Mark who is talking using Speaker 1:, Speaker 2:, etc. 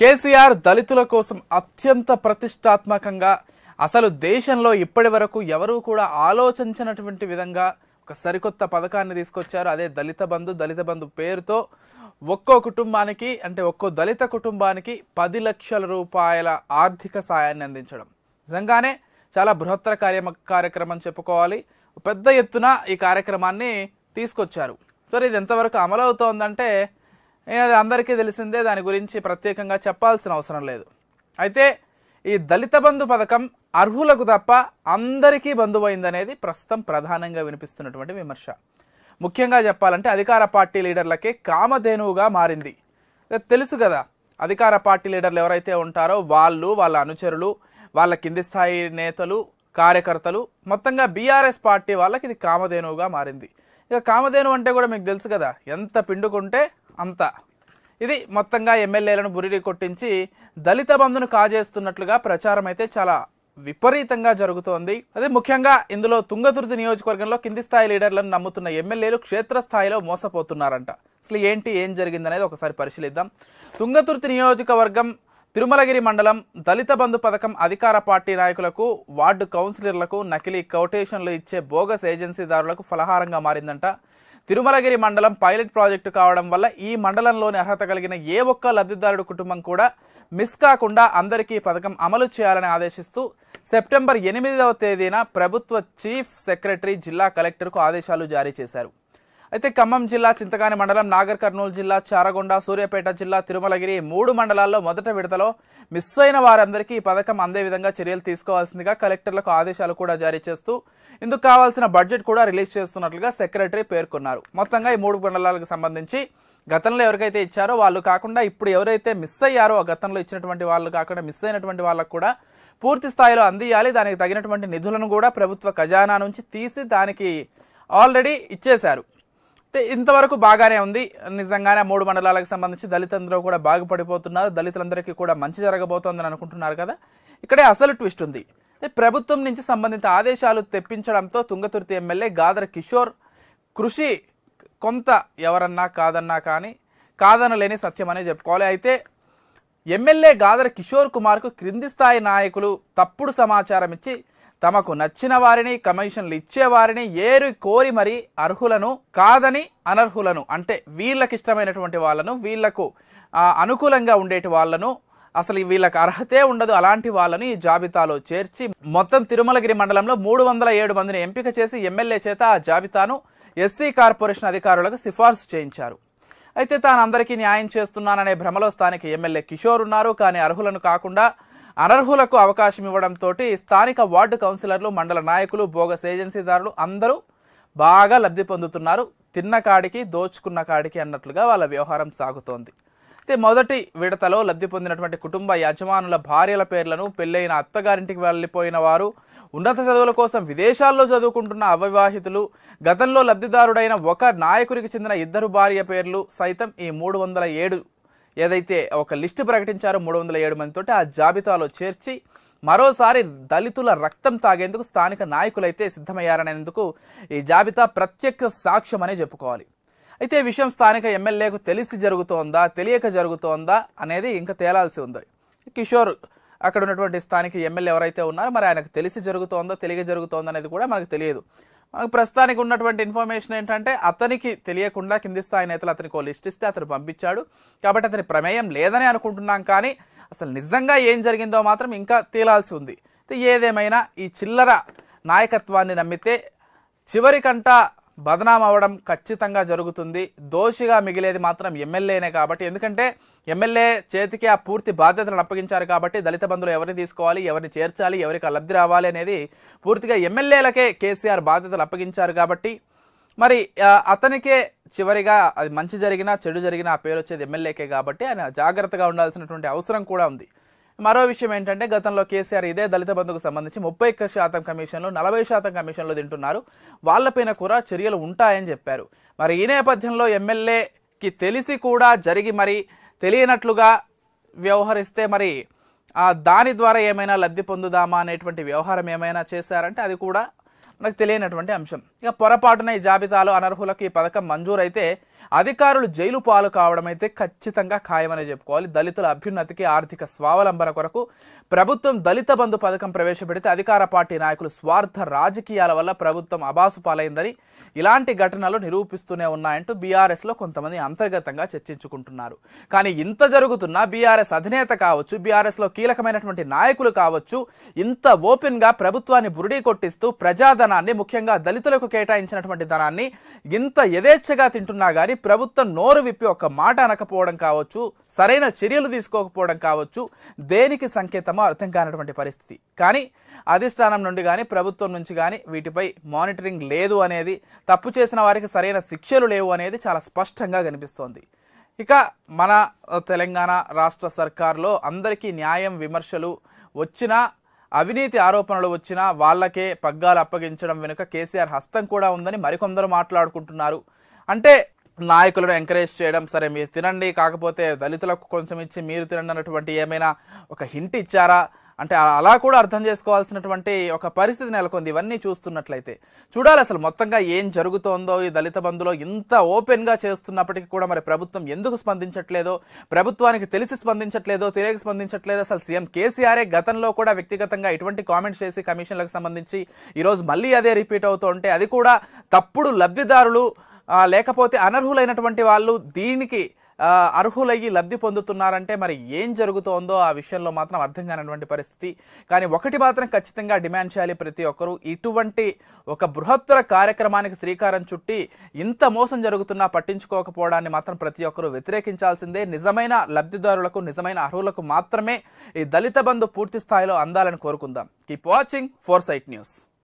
Speaker 1: కేసీఆర్ దళితుల కోసం అత్యంత ప్రతిష్టాత్మకంగా అసలు దేశంలో ఇప్పటి వరకు ఎవరూ కూడా ఆలోచించినటువంటి విధంగా ఒక సరికొత్త పథకాన్ని తీసుకొచ్చారు అదే దళిత బంధు దళిత బంధు పేరుతో ఒక్కో కుటుంబానికి అంటే ఒక్కో దళిత కుటుంబానికి పది లక్షల రూపాయల ఆర్థిక సాయాన్ని అందించడం నిజంగానే చాలా బృహత్తర కార్య కార్యక్రమం చెప్పుకోవాలి పెద్ద ఎత్తున ఈ కార్యక్రమాన్ని తీసుకొచ్చారు సరే ఇది ఎంతవరకు అమలవుతోందంటే అది అందరికీ తెలిసిందే దాని గురించి ప్రత్యేకంగా చెప్పాల్సిన అవసరం లేదు అయితే ఈ దళిత బంధు పథకం అర్హులకు తప్ప అందరికీ బంధువైందనేది ప్రస్తుతం ప్రధానంగా వినిపిస్తున్నటువంటి విమర్శ ముఖ్యంగా చెప్పాలంటే అధికార పార్టీ లీడర్లకే కామధేనువుగా మారింది తెలుసు కదా అధికార పార్టీ లీడర్లు ఎవరైతే ఉంటారో వాళ్ళు వాళ్ళ అనుచరులు వాళ్ళ కింది స్థాయి నేతలు కార్యకర్తలు మొత్తంగా బీఆర్ఎస్ పార్టీ వాళ్ళకి ఇది కామధేనువుగా మారింది ఇక కామధేను అంటే కూడా మీకు తెలుసు కదా ఎంత పిండుకుంటే అంతా ఇది మొత్తంగా ఎమ్మెల్యేలను బురిడి కొట్టించి దళిత బంధును కాజేస్తున్నట్లుగా ప్రచారం అయితే చాలా విపరీతంగా జరుగుతోంది అదే ముఖ్యంగా ఇందులో తుంగతుర్తి నియోజకవర్గంలో కింది స్థాయి లీడర్లను నమ్ముతున్న ఎమ్మెల్యేలు క్షేత్రస్థాయిలో మోసపోతున్నారంట అసలు ఏంటి ఏం జరిగిందనేది ఒకసారి పరిశీలిద్దాం తుంగతుర్తి నియోజకవర్గం తిరుమలగిరి మండలం దళిత బంధు పథకం అధికార పార్టీ నాయకులకు వార్డు కౌన్సిలర్లకు నకిలీ కౌటేషన్లు ఇచ్చే బోగస్ ఏజెన్సీదారులకు ఫలహారంగా మారిందంట తిరుమలగిరి మండలం పైలట్ ప్రాజెక్టు కావడం వల్ల ఈ మండలంలోని అర్హత కలిగిన ఏ ఒక్క లబ్ధిదారుడు కుటుంబం కూడా మిస్ కాకుండా అందరికీ పథకం అమలు చేయాలని ఆదేశిస్తూ సెప్టెంబర్ ఎనిమిదవ తేదీన ప్రభుత్వ చీఫ్ సెక్రటరీ జిల్లా కలెక్టర్కు ఆదేశాలు జారీ చేశారు అయితే ఖమ్మం జిల్లా చింతకాని మండలం నాగర్ కర్నూలు జిల్లా చారగొండ సూర్యాపేట జిల్లా తిరుమలగిరి మూడు మండలాల్లో మొదట విడతలో మిస్ అయిన వారందరికీ ఈ పథకం అందే విధంగా చర్యలు తీసుకోవాల్సిందిగా కలెక్టర్లకు ఆదేశాలు కూడా జారీ చేస్తూ ఇందుకు కావాల్సిన బడ్జెట్ కూడా రిలీజ్ చేస్తున్నట్లుగా సెక్రటరీ పేర్కొన్నారు మొత్తంగా ఈ మూడు మండలాలకు సంబంధించి గతంలో ఎవరికైతే ఇచ్చారో వాళ్ళు కాకుండా ఇప్పుడు ఎవరైతే మిస్ అయ్యారో గతంలో ఇచ్చినటువంటి వాళ్ళు కాకుండా మిస్ అయినటువంటి వాళ్ళకు కూడా పూర్తి స్థాయిలో అందియాలి దానికి తగినటువంటి నిధులను కూడా ప్రభుత్వ ఖజానా నుంచి తీసి దానికి ఆల్రెడీ ఇచ్చేశారు ఇంతవరకు బాగానే ఉంది నిజంగానే మూడు మండలాలకు సంబంధించి దళితులందరూ కూడా బాగుపడిపోతున్నారు దళితులందరికీ కూడా మంచి జరగబోతోందని అనుకుంటున్నారు కదా ఇక్కడే అసలు ట్విస్ట్ ఉంది ప్రభుత్వం నుంచి సంబంధిత ఆదేశాలు తెప్పించడంతో తుంగతుర్తి ఎమ్మెల్యే గాదర కిషోర్ కృషి కొంత ఎవరన్నా కాదన్నా కానీ కాదనలేని సత్యం అనే చెప్పుకోవాలి అయితే ఎమ్మెల్యే గాదర కిషోర్ కుమార్కు క్రింది స్థాయి నాయకులు తప్పుడు సమాచారం ఇచ్చి తమకు నచ్చిన వారిని కమిషన్లు ఇచ్చేవారిని ఏరు కోరి మరి అర్హులను కాదని అనర్హులను అంటే వీళ్ళకి ఇష్టమైనటువంటి వాళ్ళను వీళ్లకు అనుకూలంగా ఉండేటి వాళ్ళను అసలు వీళ్ళకి అర్హతే ఉండదు అలాంటి వాళ్ళని ఈ జాబితాలో చేర్చి మొత్తం తిరుమలగిరి మండలంలో మూడు వందల ఏడు మందిని ఎంపిక చేసి ఎమ్మెల్యే చేత ఆ జాబితాను ఎస్సీ కార్పొరేషన్ అధికారులకు సిఫార్సు చేయించారు అయితే తాను అందరికీ న్యాయం చేస్తున్నాననే భ్రమలో స్థానిక ఎమ్మెల్యే కిషోర్ ఉన్నారు కానీ అర్హులను కాకుండా అనర్హులకు అవకాశం ఇవ్వడంతో స్థానిక వార్డు కౌన్సిలర్లు మండల నాయకులు బోగస్ ఏజెన్సీదారులు అందరూ బాగా లబ్ధి పొందుతున్నారు తిన్న కాడికి దోచుకున్న కాడికి అన్నట్లుగా వాళ్ళ వ్యవహారం సాగుతోంది అయితే మొదటి విడతలో లబ్ధి పొందినటువంటి కుటుంబ యజమానుల భార్యల పేర్లను పెళ్ళైన అత్తగారింటికి వెళ్ళిపోయిన వారు ఉన్నత చదువుల కోసం విదేశాల్లో చదువుకుంటున్న అవివాహితులు గతంలో లబ్ధిదారుడైన ఒక నాయకుడికి చెందిన ఇద్దరు భార్య పేర్లు సైతం ఈ మూడు వందల ఏడు ఏదైతే ఒక లిస్టు ప్రకటించారో మూడు వందల ఏడు తోటి ఆ జాబితాలో చేర్చి మరోసారి దళితుల రక్తం తాగేందుకు స్థానిక నాయకులైతే సిద్ధమయ్యారనేందుకు ఈ జాబితా ప్రత్యక్ష సాక్ష్యం అనే చెప్పుకోవాలి అయితే విషయం స్థానిక ఎమ్మెల్యేకు తెలిసి జరుగుతోందా తెలియక జరుగుతోందా అనేది ఇంకా తేలాల్సి ఉంది కిషోర్ అక్కడ ఉన్నటువంటి స్థానిక ఎమ్మెల్యే ఎవరైతే ఉన్నారో మరి ఆయనకు తెలిసి జరుగుతోందో తెలియ జరుగుతోందో అనేది కూడా మనకు తెలియదు మనకు ప్రస్తుతానికి ఉన్నటువంటి ఇన్ఫర్మేషన్ ఏంటంటే అతనికి తెలియకుండా కింది స్థాయి నేతలు అతనికి లిస్ట్ ఇస్తే అతను పంపించాడు కాబట్టి అతని ప్రమేయం లేదని అనుకుంటున్నాం కానీ అసలు నిజంగా ఏం జరిగిందో మాత్రం ఇంకా తేలాల్సి ఉంది ఏదేమైనా ఈ చిల్లర నాయకత్వాన్ని నమ్మితే చివరికంట బదనాం అవ్వడం ఖచ్చితంగా జరుగుతుంది దోషిగా మిగిలేది మాత్రం ఎమ్మెల్యేనే కాబట్టి ఎందుకంటే ఎమ్మెల్యే చేతికి ఆ పూర్తి బాధ్యతలను అప్పగించారు కాబట్టి దళిత బంధువులు ఎవరిని తీసుకోవాలి ఎవరిని చేర్చాలి ఎవరికి లబ్ధి రావాలి అనేది పూర్తిగా ఎమ్మెల్యేలకే కేసీఆర్ బాధ్యతలు అప్పగించారు కాబట్టి మరి అతనికే చివరిగా అది మంచి జరిగినా చెడు జరిగినా ఆ పేరు వచ్చేది ఎమ్మెల్యేకే కాబట్టి ఆయన జాగ్రత్తగా ఉండాల్సినటువంటి అవసరం కూడా ఉంది మరో విషయం ఏంటంటే గతంలో కేసీఆర్ ఇదే దళిత బంధుకు సంబంధించి ముప్పై శాతం కమిషన్లు నలభై శాతం కమిషన్లు తింటున్నారు వాళ్లపైన కూడా చర్యలు ఉంటాయని చెప్పారు మరి ఈ నేపథ్యంలో ఎమ్మెల్యేకి తెలిసి కూడా జరిగి మరి తెలియనట్లుగా వ్యవహరిస్తే మరి ఆ దాని ద్వారా ఏమైనా లబ్ధి పొందుదామా అనేటువంటి వ్యవహారం ఏమైనా చేశారంటే అది కూడా మనకు తెలియనటువంటి అంశం ఇక పొరపాటున ఈ జాబితాలో అనర్హులకు ఈ పథకం మంజూరైతే అధికారులు జైలు పాలు కావడం అయితే ఖచ్చితంగా ఖాయమని చెప్పుకోవాలి దళితుల అభ్యున్నతికి ఆర్థిక స్వావలంబన కొరకు ప్రభుత్వం దళిత బంధు పథకం ప్రవేశపెడితే అధికార పార్టీ నాయకులు స్వార్థ రాజకీయాల వల్ల ప్రభుత్వం అబాసు పాలైందని ఇలాంటి ఘటనలు నిరూపిస్తూనే ఉన్నాయంటూ బీఆర్ఎస్లో కొంతమంది అంతర్గతంగా చర్చించుకుంటున్నారు కానీ ఇంత జరుగుతున్నా బీఆర్ఎస్ అధినేత కావచ్చు బీఆర్ఎస్లో కీలకమైనటువంటి నాయకులు కావచ్చు ఇంత ఓపెన్గా ప్రభుత్వాన్ని బురుడీ కొట్టిస్తూ ప్రజాధనాన్ని ముఖ్యంగా దళితులకు కేటాయించినటువంటి ధనాన్ని ఇంత యథేచ్ఛగా తింటున్నా కానీ ప్రభుత్వం నోరు విప్పి ఒక్క మాట అనకపోవడం కావచ్చు సరైన చర్యలు తీసుకోకపోవడం కావచ్చు దేనికి సంకేతమో అర్థం కానటువంటి పరిస్థితి కానీ అధిష్టానం నుండి కానీ ప్రభుత్వం నుంచి కానీ వీటిపై మానిటరింగ్ లేదు అనేది తప్పు చేసిన వారికి సరైన శిక్షలు లేవు అనేది చాలా స్పష్టంగా కనిపిస్తోంది ఇక మన తెలంగాణ రాష్ట్ర సర్కార్లో అందరికీ న్యాయం విమర్శలు వచ్చినా అవినీతి ఆరోపణలు వచ్చినా వాళ్ళకే పగ్గాలు అప్పగించడం వెనుక కేసీఆర్ హస్తం కూడా ఉందని మరికొందరు మాట్లాడుకుంటున్నారు అంటే నాయకులను ఎంకరేజ్ చేయడం సరే మీరు తినండి కాకపోతే దళితులకు కొంచెం ఇచ్చి మీరు తినండి అన్నటువంటి ఏమైనా ఒక హింట్ ఇచ్చారా అంటే అలా కూడా అర్థం చేసుకోవాల్సినటువంటి ఒక పరిస్థితి నెలకొంది ఇవన్నీ చూస్తున్నట్లయితే చూడాలి అసలు మొత్తంగా ఏం జరుగుతోందో ఈ దళిత బంధులో ఇంత ఓపెన్గా చేస్తున్నప్పటికీ కూడా మరి ప్రభుత్వం ఎందుకు స్పందించట్లేదో ప్రభుత్వానికి తెలిసి స్పందించట్లేదో తెలియక స్పందించట్లేదో అసలు సీఎం కేసీఆరే గతంలో కూడా వ్యక్తిగతంగా ఇటువంటి కామెంట్స్ చేసి కమిషన్లకు సంబంధించి ఈరోజు మళ్ళీ అదే రిపీట్ అవుతూ ఉంటే అది కూడా తప్పుడు లబ్ధిదారులు లేకపోతే అనర్హులైనటువంటి వాళ్ళు దీనికి అర్హులయ్యి లబ్ధి పొందుతున్నారంటే మరి ఏం జరుగుతోందో ఆ విషయంలో మాత్రం అర్థం కానటువంటి పరిస్థితి కానీ ఒకటి మాత్రం ఖచ్చితంగా డిమాండ్ చేయాలి ప్రతి ఒక్కరూ ఇటువంటి ఒక బృహత్తర కార్యక్రమానికి శ్రీకారం చుట్టి ఇంత మోసం జరుగుతున్నా పట్టించుకోకపోవడాన్ని మాత్రం ప్రతి ఒక్కరూ వ్యతిరేకించాల్సిందే నిజమైన లబ్ధిదారులకు నిజమైన అర్హులకు మాత్రమే ఈ దళిత బంధు పూర్తి స్థాయిలో అందాలని కోరుకుందాం keep watching foresight news